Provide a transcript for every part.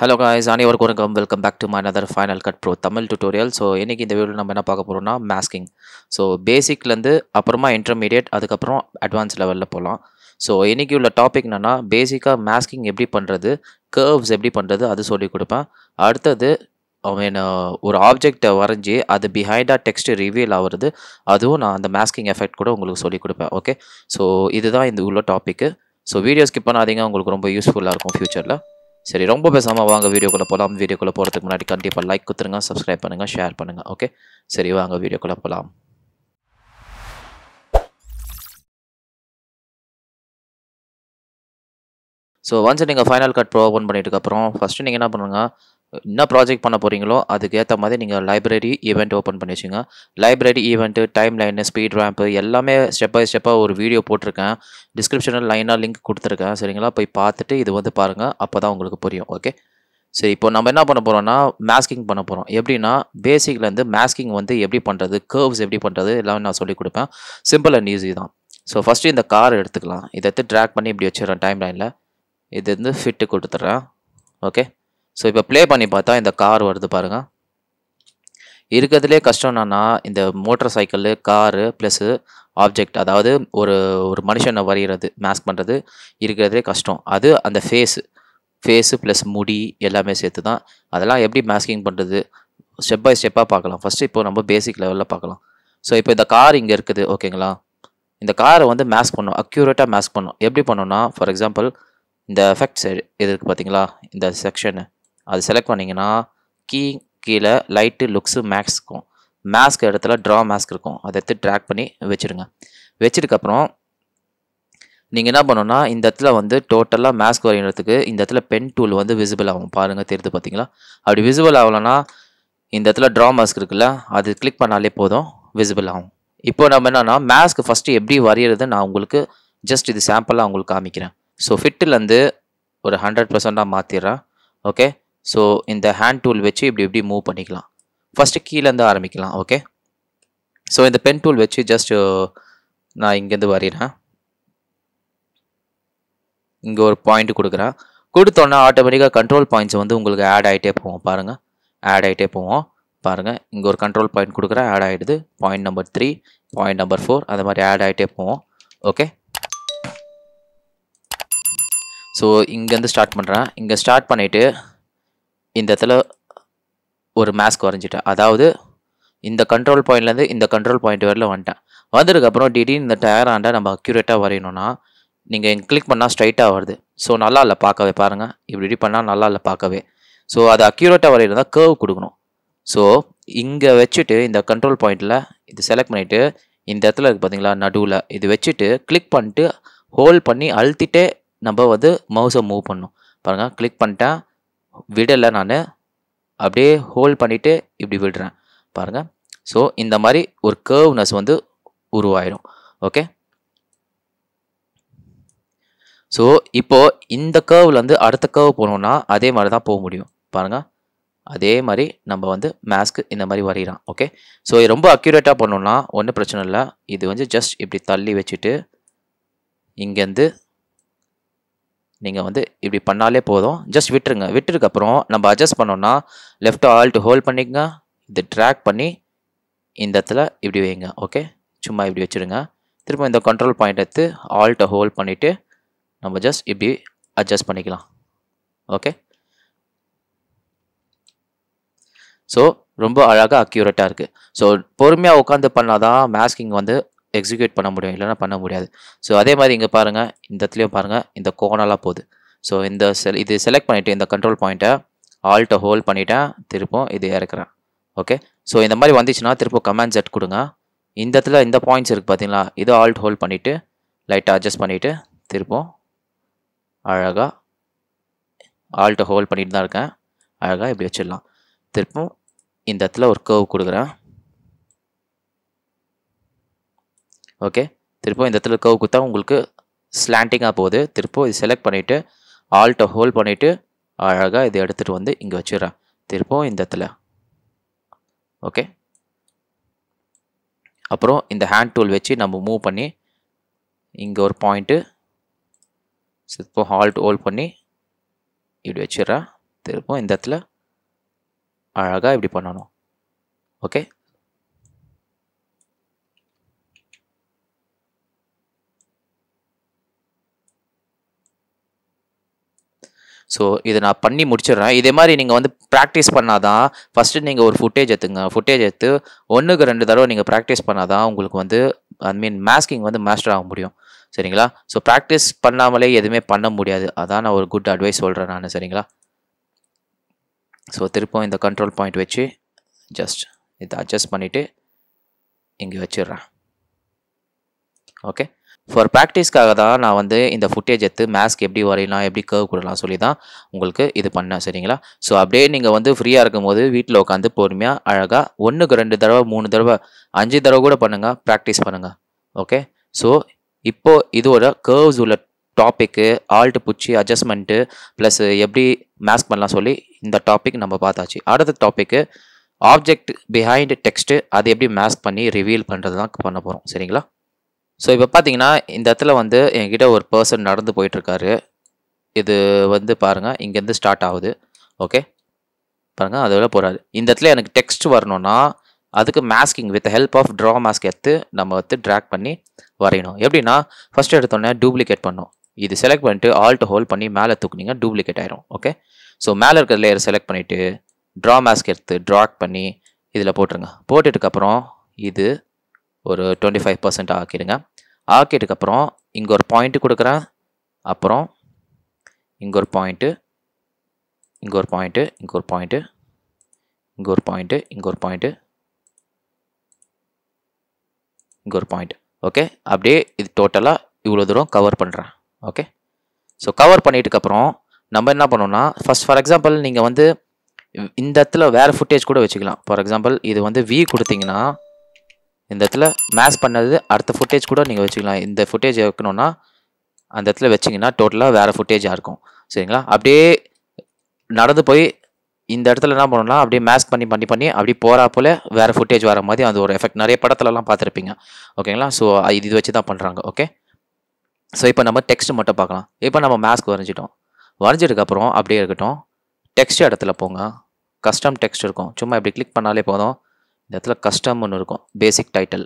hello guys அனைவருக்கும் வணக்கம் welcome back to my other Final Cut Pro Tamil tutorial so இன்றைக்கி இந்த வீடியோ நம்ம என்ன பார்க்க போகிறோம்னா மேஸ்கிங் ஸோ பேசிக்லேருந்து அப்புறமா இன்டர்மீடியட் அதுக்கப்புறம் அட்வான்ஸ் லெவலில் போகலாம் ஸோ இன்றைக்கி உள்ள டாபிக் என்னென்னா பேசிக்காக மேஸ்கிங் எப்படி பண்ணுறது கேர்வ்ஸ் எப்படி பண்ணுறது அது சொல்லி கொடுப்பேன் அடுத்தது மீன் ஒரு ஆப்ஜெக்டை வரைஞ்சி அது பிஹைண்டாக டெக்ஸ்ட் ரிவீல் ஆகுறது அதுவும் நான் அந்த மேஸ்கிங் எஃபெக்ட் கூட உங்களுக்கு சொல்லிக் கொடுப்பேன் ஓகே ஸோ இதுதான் இந்த உள்ள டாப்பிக்கு ஸோ வீடியோ ஸ்கிப் பண்ணாதீங்க உங்களுக்கு ரொம்ப யூஸ்ஃபுல்லாக இருக்கும் ஃப்யூச்சரில் சரி ரொம்ப பேசாமல் வாங்க வீடியோக்குள்ளே போகலாம் வீடியோக்குள்ளே போகிறதுக்கு முன்னாடி கண்டிப்பாக லைக் கொடுத்துருங்க சப்ஸ்கிரைப் பண்ணுங்கள் ஷேர் பண்ணுங்கள் ஓகே சரி வாங்க வீடியோக்குள்ளே போகலாம் ஸோ வந்து நீங்கள் ஃபைனல் கட் ப்ரோ ஓப்பன் பண்ணிட்டுக்கப்புறம் ஃபஸ்ட்டு நீங்கள் என்ன பண்ணுங்கள் என்ன ப்ராஜெக்ட் பண்ண போகிறீங்களோ அதுக்கேற்ற மாதிரி நீங்கள் லைப்ரரி ஈவெண்ட் ஓப்பன் பண்ணி வச்சுங்க library event timeline speed ramp எல்லாமே ஸ்டெப் பை ஸ்டெப்பாக ஒரு வீடியோ போட்டிருக்கேன் டிஸ்கிரிப்ஷனில் லைனாக லிங்க் கொடுத்துருக்கேன் சரிங்களா போய் பார்த்துட்டு இது வந்து பாருங்கள் அப்போ தான் உங்களுக்கு புரியும் ஓகே சரி இப்போ நம்ம என்ன பண்ண போகிறோம்னா மேஸ்கிங் பண்ண போகிறோம் எப்படின்னா பேசிக்லேருந்து மேஸ்கிங் வந்து எப்படி பண்ணுறது கேர்வ்ஸ் எப்படி பண்ணுறது எல்லாமே நான் சொல்லிக் கொடுப்பேன் சிம்பிள் அண்ட் ஈஸி தான் ஸோ ஃபஸ்ட்டு இந்த கார் எடுத்துக்கலாம் இதை எடுத்து ட்ராக் பண்ணி இப்படி வச்சிடறேன் டைம் லைனில் இது வந்து ஃபிட்டு கொடுத்துட்றேன் ஓகே ஸோ இப்போ ப்ளே பண்ணி பார்த்தா இந்த கார் வருது பாருங்கள் இருக்கிறதுலே கஷ்டம் என்னன்னா இந்த motorcycle car plus object அதாவது ஒரு ஒரு மனுஷனை வரைகிறது மேஸ்க் பண்ணுறது இருக்கிறதுலே கஷ்டம் அது அந்த ஃபேஸு ஃபேஸு ப்ளஸ் முடி எல்லாமே சேர்த்து தான் அதெல்லாம் எப்படி மேஸ்கிங் பண்ணுறது ஸ்டெப் பை ஸ்டெப்பாக பார்க்கலாம் ஃபஸ்ட்டு இப்போ நம்ம பேசிக் லெவலில் பார்க்கலாம் ஸோ இப்போ இந்த கார் இங்கே இருக்குது ஓகேங்களா இந்த காரை வந்து மேஸ்க் பண்ணோம் அக்யூரேட்டாக மேஸ்க் பண்ணோம் எப்படி பண்ணோம்னா ஃபார் எக்ஸாம்பிள் இந்த எஃபெக்ட் இது இருக்குது பார்த்தீங்களா இந்த செக்ஷனு அது செலக்ட் பண்ணிங்கன்னா கீ கீழே லைட்டு லுக்ஸு மேக்ஸ் இருக்கும் மேஸ்க் இடத்துல ட்ரா மேஸ்க் இருக்கும் அதை எடுத்து ட்ராக் பண்ணி வச்சுருங்க வச்சதுக்கப்புறம் நீங்கள் என்ன பண்ணணும்னா இந்த இடத்துல வந்து டோட்டலாக மேஸ்க் வரைகிறதுக்கு இந்த இடத்துல பென் டூல் வந்து விசிபிள் ஆகும் பாருங்கள் தெரிஞ்சு பார்த்தீங்களா அப்படி விசிபிள் ஆகலைன்னா இந்த இடத்துல ட்ரா மாஸ்க் இருக்குல்ல அது கிளிக் பண்ணாலே போதும் விசிபிள் ஆகும் இப்போ நம்ம என்னென்னா மேஸ்க் ஃபஸ்ட்டு எப்படி வரைகிறது நான் உங்களுக்கு ஜஸ்ட் இது சாம்பிளாக உங்களுக்கு காமிக்கிறேன் ஸோ ஃபிட்டுலேருந்து ஒரு ஹண்ட்ரட் பர்சண்ட்டாக மாற்றிடுறேன் ஓகே ஸோ இந்த ஹேண்ட் டூல் வச்சு இப்படி இப்படி மூவ் பண்ணிக்கலாம் ஃபஸ்ட்டு கீழேருந்து ஆரம்பிக்கலாம் ஓகே ஸோ இந்த பென் டூல் வச்சு ஜஸ்ட் uh, நான் இங்கேருந்து வரேன் இங்கே ஒரு பாயிண்ட் கொடுக்குறேன் கொடுத்தோன்னா ஆட்டோமேட்டிக்காக கண்ட்ரோல் பாயிண்ட்ஸ் வந்து உங்களுக்கு ஆட் ஆகிட்டே போவோம் பாருங்கள் ஆட் ஆகிட்டே போவோம் பாருங்கள் இங்கே ஒரு கண்ட்ரோல் பாயிண்ட் கொடுக்குறேன் ஆட் ஆகிடுது point number three point number four அது மாதிரி ஆட் ஆகிட்டே போவோம் ஓகே ஸோ இங்கேருந்து ஸ்டார்ட் பண்ணுறேன் இங்கே ஸ்டார்ட் பண்ணிவிட்டு இந்த இடத்துல ஒரு மேஸ்க் வரைஞ்சிட்டேன் அதாவது இந்த கண்ட்ரோல் பாயிண்ட்லேருந்து இந்த கண்ட்ரோல் பாயிண்ட் வரையில் வந்துட்டேன் வந்ததுக்கப்புறம் திடீர்னு இந்த டயர் ஆண்டை நம்ம அக்யூரேட்டாக வரையணும்னா நீங்கள் எங்கே கிளிக் பண்ணால் ஸ்ட்ரைட்டாக வருது ஸோ நல்லா இல்லை பார்க்கவே பாருங்கள் இப்படி இப்படி பண்ணால் நல்லா இல்லை பார்க்கவே ஸோ அதை அக்யூரேட்டாக தான் கேர்வ் கொடுக்கணும் ஸோ இங்கே வச்சுட்டு இந்த கண்ட்ரோல் பாயிண்ட்டில் இது செலக்ட் பண்ணிவிட்டு இந்த இடத்துல இருக்குது பார்த்தீங்களா நடுவில் இது வச்சுட்டு கிளிக் பண்ணிட்டு ஹோல்ட் பண்ணி அழுத்திட்டே நம்ம வந்து மவுஸை மூவ் பண்ணணும் பாருங்கள் கிளிக் பண்ணிட்டேன் விடலை நான் அப்படியே ஹோல்ட் பண்ணிவிட்டு இப்படி விடுறேன் பாருங்கள் ஸோ இந்த மாதிரி ஒரு கேர்வ்னஸ் வந்து உருவாயிடும் ஓகே ஸோ இப்போது இந்த கேர்வ்லேருந்து அடுத்த கேர்வ் போனோன்னா அதே மாதிரி தான் போக முடியும் பாருங்கள் அதே மாதிரி நம்ம வந்து மேஸ்க்கு இந்த மாதிரி வரைகிறோம் ஓகே ஸோ ரொம்ப அக்யூரேட்டாக பண்ணோன்னா ஒன்றும் பிரச்சனை இல்லை இது வந்து ஜஸ்ட் இப்படி தள்ளி வச்சுட்டு இங்கேருந்து நீங்கள் வந்து இப்படி பண்ணாலே போதும் ஜஸ்ட் விட்டுருங்க விட்டுருக்கப்புறம் நம்ம அட்ஜஸ்ட் பண்ணோன்னா லெஃப்ட் ஆல்ட்டு ஹோல்ட் பண்ணிக்கங்க இது ட்ராக் பண்ணி இந்த இடத்துல இப்படி வைங்க ஓகே சும்மா இப்படி வச்சுருங்க திரும்ப இந்த கண்ட்ரோல் பாயிண்ட் எடுத்து ஆல்ட்டை ஹோல்ட் பண்ணிவிட்டு நம்ம ஜஸ்ட் இப்படி அட்ஜஸ்ட் பண்ணிக்கலாம் ஓகே ஸோ ரொம்ப அழகாக அக்யூரேட்டாக இருக்குது ஸோ பொறுமையாக உட்காந்து பண்ணால் தான் மேஸ்கிங் வந்து எக்ஸிக்யூட் பண்ண முடியும் இல்லைனா பண்ண முடியாது ஸோ அதே மாதிரி இங்கே பாருங்கள் இந்த இடத்துலையும் பாருங்கள் இந்த கோனெல்லாம் போகுது ஸோ இந்த செல் இது செலக்ட் பண்ணிவிட்டு இந்த கண்ட்ரோல் பாயிண்ட்டை ஆல்ட்டை ஹோல்ட் பண்ணிவிட்டேன் திருப்பும் இது இறக்குறேன் ஓகே ஸோ இந்த மாதிரி வந்துச்சுன்னா திருப்பம் கமாண்ட் செட் கொடுங்க இந்த இடத்துல இந்த பாயிண்ட்ஸ் இருக்குது பார்த்தீங்களா இதை ஆல்ட் ஹோல்ட் பண்ணிவிட்டு லைட்டாக அட்ஜஸ்ட் பண்ணிவிட்டு திருப்பம் அழகாக ஆல்ட்டை ஹோல்ட் பண்ணிட்டு தான் இருக்கேன் அழகாக இப்படி வச்சிடலாம் திருப்பும் இந்த இடத்துல ஒரு கேர்வ் கொடுக்குறேன் ஓகே திருப்போ இந்த இடத்துல கவு குத்தா உங்களுக்கு ஸ்லாண்டிங்காக போகுது திருப்போ இது செலக்ட் பண்ணிவிட்டு ஆல்ட்டை ஹோல்ட் பண்ணிவிட்டு அழகாக இதை எடுத்துகிட்டு வந்து இங்கே வச்சுடுறேன் திருப்பவும் இந்த இடத்துல ஓகே அப்புறம் இந்த ஹேண்ட் டூல் வச்சு நம்ம மூவ் பண்ணி இங்கே ஒரு பாயிண்ட்டு இப்போ ஹால்ட் ஹோல்ட் பண்ணி இப்படி வச்சிடறேன் திருப்பவும் இந்த இடத்துல அழகாக இப்படி பண்ணணும் ஓகே ஸோ இதை நான் பண்ணி முடிச்சிடுறேன் இதே மாதிரி நீங்கள் வந்து ப்ராக்டிஸ் பண்ணால் தான் ஃபஸ்ட்டு நீங்கள் ஒரு ஃபுட்டேஜ் எடுத்துங்க ஃபுட்டேஜ் எடுத்து ஒன்றுக்கு ரெண்டு தடவை நீங்கள் ப்ராக்டிஸ் பண்ணால் தான் உங்களுக்கு வந்து ஐ மீன் மேஸ்கிங் வந்து மாஸ்டர் ஆக முடியும் சரிங்களா ஸோ ப்ராக்டிஸ் பண்ணாமலே எதுவுமே பண்ண முடியாது அதான் நான் ஒரு குட் அட்வைஸ் சொல்கிறேன் நான் சரிங்களா ஸோ திருப்பம் இந்த கண்ட்ரோல் பாயிண்ட் வச்சு ஜஸ்ட் இதை அட்ஜஸ்ட் பண்ணிவிட்டு இங்கே வச்சிடுறேன் ஓகே ஃபார் ப்ராக்டிஸ்க்காக தான் நான் வந்து இந்த ஃபுட்டேஜ் எடுத்து மேஸ்க் எப்படி வரையலாம் எப்படி கர்வ் கொடுக்கலாம் சொல்லி தான் உங்களுக்கு இது பண்ணேன் சரிங்களா ஸோ அப்படியே நீங்கள் வந்து ஃப்ரீயாக இருக்கும்போது வீட்டில் உட்காந்து பொறுமையாக அழகாக ஒன்றுக்கு ரெண்டு தடவை மூணு தடவை அஞ்சு தடவை கூட பண்ணுங்கள் ப்ராக்டிஸ் பண்ணுங்கள் ஓகே ஸோ இப்போது இதோட கர்வ்ஸ் உள்ள டாப்பிக்கு ஆல்ட்டு பிடிச்சி அட்ஜஸ்ட்மெண்ட்டு ப்ளஸ் எப்படி மேஸ்க் பண்ணலாம் சொல்லி இந்த டாபிக் நம்ம பார்த்தாச்சு அடுத்த டாப்பிக்கு ஆப்ஜெக்ட் பிஹைண்ட் டெக்ஸ்ட்டு அது எப்படி மேஸ்க் பண்ணி ரிவீல் பண்ணுறது தான் பண்ண போகிறோம் சரிங்களா ஸோ இப்போ பார்த்தீங்கன்னா இந்த இடத்துல வந்து என்கிட்ட ஒரு பர்சன் நடந்து போயிட்டுருக்காரு இது வந்து பாருங்கள் இங்கேருந்து ஸ்டார்ட் ஆகுது ஓகே பாருங்கள் அதோட போகிறாரு இந்த இடத்துல எனக்கு டெக்ஸ்ட் வரணும்னா அதுக்கு masking with help of draw mask எடுத்து நம்ம வந்து ட்ராக் பண்ணி வரையணும் எப்படின்னா ஃபஸ்ட் எடுத்தோடனே டூப்ளிகேட் பண்ணோம் இது செலக்ட் பண்ணிட்டு ஆல்ட் ஹோல்ட் பண்ணி மேலே தூக்குனீங்க டூப்ளிகேட் ஆயிரும் ஓகே ஸோ மேலே இருக்கிற லேயர் செலக்ட் பண்ணிவிட்டு ட்ரா மாஸ்க் எடுத்து ட்ராக் பண்ணி இதில் போட்டுருங்க போட்டுட்டுக்கப்புறம் இது ஒரு டுவெண்ட்டி ஃபைவ் பர்சன்ட் ஆக்கிடுங்க ஆக்கிட்டுக்கப்புறம் இங்கே ஒரு பாயிண்ட்டு கொடுக்குறேன் அப்புறம் இங்கே ஒரு பாயிண்ட்டு இங்கே ஒரு பாயிண்ட்டு இங்கே ஒரு பாயிண்ட்டு இங்கே ஒரு பாயிண்ட்டு இங்கே ஒரு பாயிண்ட்டு இங்கே ஒரு பாயிண்ட் ஓகே அப்படியே இது டோட்டலாக இவ்வளோ தூரம் கவர் பண்ணுறேன் ஓகே ஸோ கவர் பண்ணிட்டுக்கப்புறம் நம்ம என்ன பண்ணோம்னா ஃபஸ்ட் ஃபார் எக்ஸாம்பிள் நீங்கள் வந்து இந்த இடத்துல வேறு ஃபுட்டேஜ் கூட வச்சுக்கலாம் ஃபார் எக்ஸாம்பிள் இது வந்து வி கொடுத்தீங்கன்னா இந்த இடத்துல மேஸ் பண்ணது அடுத்த ஃபுட்டேஜ் கூட நீங்கள் வச்சுக்கலாம் இந்த ஃபுட்டேஜ் வைக்கணும்னா அந்த இடத்துல வச்சிங்கன்னா டோட்டலாக வேறு ஃபுட்டேஜாக இருக்கும் சரிங்களா அப்படியே நடந்து போய் இந்த இடத்துல என்ன பண்ணணும்னா அப்படியே மேஸ் பண்ணி பண்ணி பண்ணி அப்படியே போகிறா போல வேறு ஃபுட்டேஜ் வர மாதிரி அது ஒரு எஃபெக்ட் நிறைய படத்துலலாம் பார்த்துருப்பீங்க ஓகேங்களா ஸோ இது இது வச்சு தான் பண்ணுறாங்க ஓகே ஸோ இப்போ நம்ம டெக்ஸ்ட் மட்டும் பார்க்கலாம் இப்போ நம்ம மேஸ்க் வரைஞ்சிட்டோம் வரைஞ்சதுக்கப்புறம் அப்படியே இருக்கட்டும் டெக்ஸ்ட் இடத்துல போங்க கஸ்டம் டெக்ஸ்ட் இருக்கும் சும்மா இப்படி கிளிக் பண்ணாலே போதும் இந்த இடத்துல கஸ்டம் ஒன்று இருக்கும் பேசிக் டைட்டில்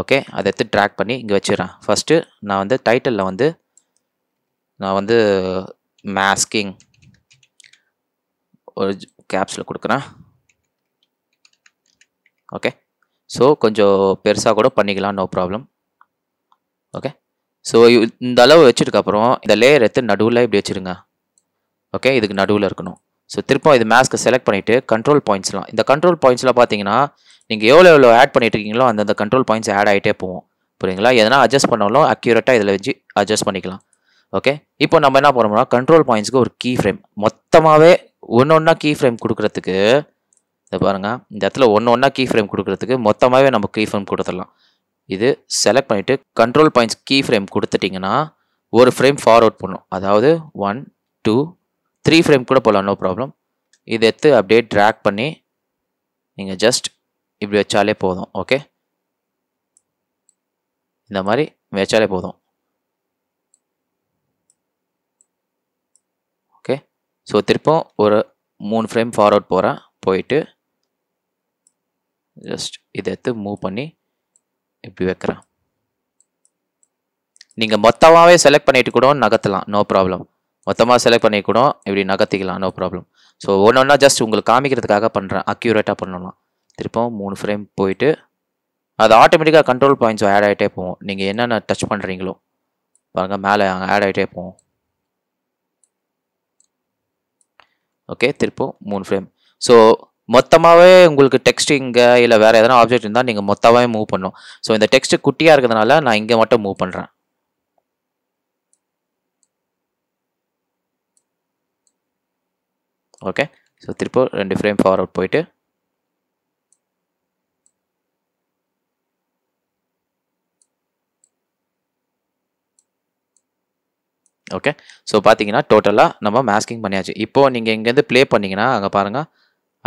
ஓகே அதை எடுத்து ட்ராக் பண்ணி இங்கே வச்சுடுறேன் ஃபஸ்ட்டு நான் வந்து டைட்டிலில் வந்து நான் வந்து மேஸ்கிங் ஒரு கேப்ஸில் கொடுக்குறேன் ஓகே ஸோ கொஞ்சம் பெருசாக கூட பண்ணிக்கலாம் நோ ப்ராப்ளம் ஓகே ஸோ இந்த அளவு வச்சுருக்கப்புறம் இந்த லேயர் எடுத்து நடுவில் இப்படி வச்சுருங்க ஓகே இதுக்கு நடுவில் இருக்கணும் ஸோ திருப்பம் இது மேஸ்க்கு செலக்ட் பண்ணிவிட்டு கண்ட்ரோல் பாயிண்ட்ஸ்லாம் இந்த கண்ட்ரோல் பாயிண்ட்ஸில் பார்த்தீங்கன்னா நீங்கள் எவ்வளோ எவ்வளோ ஆட் பண்ணிட்டுருக்கீங்களோ இருக்கீங்களோ அந்தந்த கண்ட்ரோல் பாயிண்ட்ஸ் ஆட் ஆகிட்டே போவோம் புரியுங்களா எதனா அட்ஜஸ்ட் பண்ணாலும் அக்யூரேட்டாக இதில் வச்சு அட்ஜஸ்ட் பண்ணிக்கலாம் ஓகே இப்போ நம்ம என்ன பண்ணோம்னா கண்ட்ரோல் பாயிண்ட்ஸ்க்கு ஒரு கீ ஃப்ரேம் மொத்தமாகவே ஒன்று ஒன்றா கீ ஃப்ரேம் கொடுக்குறதுக்கு இதை பாருங்கள் இந்த இடத்துல ஒன்று ஒன்றா கீ ஃப்ரேம் கொடுக்குறதுக்கு மொத்தமாகவே நம்ம கீ ஃப்ரேம் கொடுத்துடலாம் இது செலக்ட் பண்ணிவிட்டு கண்ட்ரோல் பாயிண்ட்ஸ் கீ ஃப்ரேம் கொடுத்துட்டிங்கன்னா ஒரு ஃப்ரேம் ஃபார்வர்ட் பண்ணும் அதாவது ஒன் டூ த்ரீ ஃப்ரேம் கூட போகலாம் நோ ப்ராப்ளம் இதை எடுத்து அப்படியே ட்ராக் பண்ணி நீங்கள் ஜஸ்ட் இப்படி வச்சாலே போதும் ஓகே இந்த மாதிரி வச்சாலே போதும் ஓகே ஸோ திருப்பம் ஒரு மூணு ஃப்ரேம் ஃபார்வர்ட் போகிறேன் போயிட்டு ஜஸ்ட் இதை எடுத்து மூவ் பண்ணி இப்படி வைக்கிறேன் நீங்கள் மொத்தமாகவே செலக்ட் பண்ணிட்டு கூட நகர்த்தலாம் நோ ப்ராப்ளம் மொத்தமாக செலக்ட் பண்ணி கூட இப்படி நகர்த்திக்கலாம் நோ ப்ராப்ளம் ஸோ ஒன்று ஒன்றா ஜஸ்ட் உங்களுக்கு காமிக்கிறதுக்காக பண்ணுறேன் அக்யூரேட்டாக பண்ணலாம் திருப்பவும் மூணு ஃப்ரேம் போயிட்டு அது ஆட்டோமேட்டிக்காக கண்ட்ரோல் பாயிண்ட்ஸும் ஆட் ஆகிட்டே போவோம் நீங்கள் என்னென்ன டச் பண்ணுறீங்களோ பாருங்கள் மேலே ஆட் ஆகிட்டே போவோம் ஓகே திருப்பம் மூணு ஃப்ரேம் ஸோ மொத்தமாகவே உங்களுக்கு டெக்ஸ்ட் இங்கே இல்லை வேறு எதனா ஆப்ஜெக்ட் இருந்தால் நீங்கள் மொத்தமாகவே மூவ் பண்ணணும் ஸோ இந்த டெக்ஸ்ட்டு குட்டியாக இருக்கிறதுனால நான் இங்கே மட்டும் மூவ் பண்ணுறேன் ஓகே ஸோ திருப்போ ரெண்டு ஃப்ரேம் ஃபார்வர்ட் போயிட்டு ஓகே ஸோ பார்த்தீங்கன்னா டோட்டலாக நம்ம மேஸ்கிங் பண்ணியாச்சு இப்போது நீங்கள் இங்கேருந்து ப்ளே பண்ணிங்கன்னா அங்கே பாருங்கள்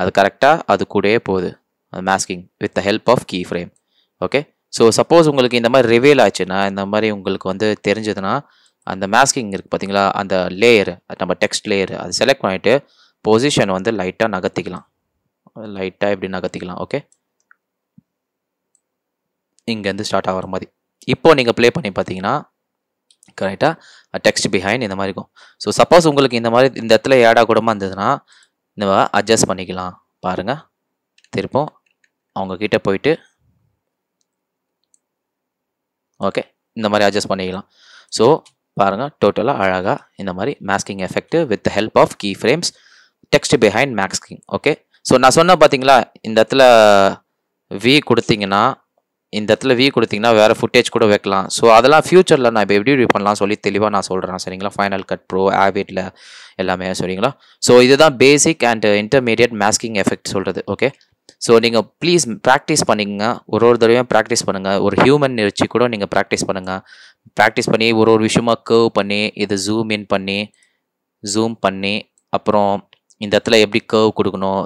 அது கரெக்டாக அது கூடயே போகுது அது masking with the help of keyframe okay so suppose உங்களுக்கு இந்த மாதிரி ரிவீல் ஆச்சுன்னா இந்த மாதிரி உங்களுக்கு வந்து தெரிஞ்சதுன்னா அந்த மேஸ்கிங் இருக்குது பார்த்தீங்களா அந்த லேயர் நம்ம டெக்ஸ்ட் லேயர் அது செலக்ட் பண்ணிவிட்டு பொசிஷன் வந்து லைட்டாக நகர்த்திக்கலாம் லைட்டாக இப்படி நகர்த்திக்கலாம் ஓகே இங்கேருந்து ஸ்டார்ட் ஆகிற மாதிரி இப்போது நீங்கள் ப்ளே பண்ணி பார்த்தீங்கன்னா கரெக்டாக டெக்ஸ்ட் பிஹைண்ட் இந்த மாதிரி இருக்கும் ஸோ சப்போஸ் உங்களுக்கு இந்த மாதிரி இந்த இடத்துல ஏடாக கூடமாக இருந்ததுன்னா இந்த அட்ஜஸ்ட் பண்ணிக்கலாம் பாருங்கள் திருப்பும் அவங்கக்கிட்ட போயிட்டு ஓகே இந்த மாதிரி அட்ஜஸ்ட் பண்ணிக்கலாம் ஸோ பாருங்கள் டோட்டலாக அழகாக இந்த மாதிரி masking effect with help of keyframes text behind masking okay so நான் சொன்ன பார்த்தீங்களா இந்த இடத்துல வி கொடுத்தீங்கன்னா இந்த இடத்துல வி கொடுத்தீங்கன்னா வேறு ஃபுட்டேஜ் கூட வைக்கலாம் ஸோ அதெல்லாம் ஃப்யூச்சரில் நான் இப்போ எப்படி எப்படி பண்ணலாம் சொல்லி தெளிவாக நான் சொல்கிறேன் சரிங்களா ஃபைனல் கட் ப்ரோ ஆபிட்டில் எல்லாமே சரிங்களா ஸோ இதுதான் basic and intermediate masking effect சொல்கிறது ஓகே ஸோ நீங்கள் ப்ளீஸ் ப்ராக்டிஸ் பண்ணிக்கங்க ஒரு ஒரு தடவையும் ப்ராக்டிஸ் பண்ணுங்கள் ஒரு ஹியூமன் வச்சு கூட நீங்கள் ப்ராக்டிஸ் பண்ணுங்கள் ப்ராக்டிஸ் பண்ணி ஒரு ஒரு விஷயமாக கர்வ் பண்ணி இது ஜூம் இன் பண்ணி ஜூம் பண்ணி அப்புறம் இந்த இடத்துல எப்படி கேர்வ் கொடுக்கணும்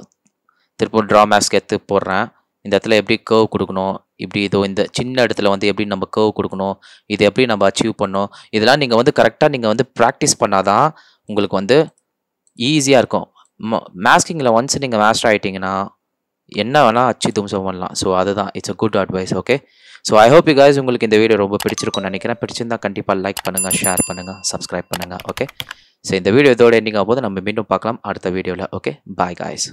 திருப்பூர் ட்ரா மேஸ்க் எடுத்து போடுறேன் இந்த இடத்துல எப்படி கேர்வ் கொடுக்கணும் இப்படி இதோ இந்த சின்ன இடத்துல வந்து எப்படி நம்ம கேர்வ் கொடுக்கணும் இது எப்படி நம்ம அச்சீவ் பண்ணணும் இதெல்லாம் நீங்கள் வந்து கரெக்டாக நீங்கள் வந்து ப்ராக்டிஸ் பண்ணாதான் உங்களுக்கு வந்து ஈஸியாக இருக்கும் மேஸ்கிங்கில் ஒன்ஸ் நீங்கள் மேஸ்டர் ஆகிட்டிங்கன்னா என்ன வேணால் அச்சு தும்சம் பண்ணலாம் ஸோ அதுதான் it's a good advice okay so I hope you guys உங்களுக்கு இந்த வீடியோ ரொம்ப பிடிச்சிருக்கும்னு நினைக்கிறேன் பிடிச்சிருந்தா கண்டிப்பாக லைக் பண்ணுங்கள் ஷேர் பண்ணுங்கள் சப்ஸ்கிரைப் பண்ணுங்கள் ஓகே ஸோ இந்த வீடியோ இதோட எண்டிங் ஆகும்போது நம்ம மீண்டும் பார்க்கலாம் அடுத்த வீடியோவில் ஓகே பாய் காய்ஸ்